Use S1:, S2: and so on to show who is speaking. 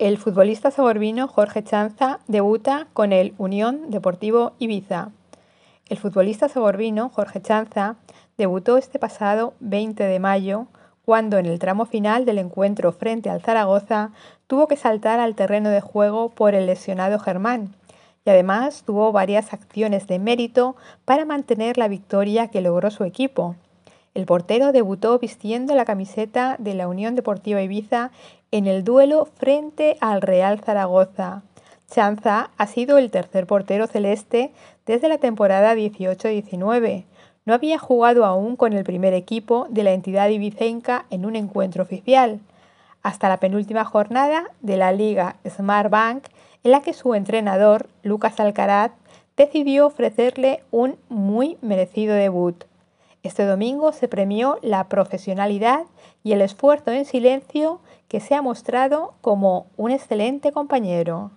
S1: El futbolista saborbino Jorge Chanza debuta con el Unión Deportivo Ibiza. El futbolista saborbino Jorge Chanza debutó este pasado 20 de mayo cuando en el tramo final del encuentro frente al Zaragoza tuvo que saltar al terreno de juego por el lesionado Germán y además tuvo varias acciones de mérito para mantener la victoria que logró su equipo. El portero debutó vistiendo la camiseta de la Unión Deportiva Ibiza en el duelo frente al Real Zaragoza. Chanza ha sido el tercer portero celeste desde la temporada 18-19. No había jugado aún con el primer equipo de la entidad ibicenca en un encuentro oficial, hasta la penúltima jornada de la Liga Smart Bank, en la que su entrenador, Lucas Alcaraz, decidió ofrecerle un muy merecido debut. Este domingo se premió la profesionalidad y el esfuerzo en silencio que se ha mostrado como un excelente compañero.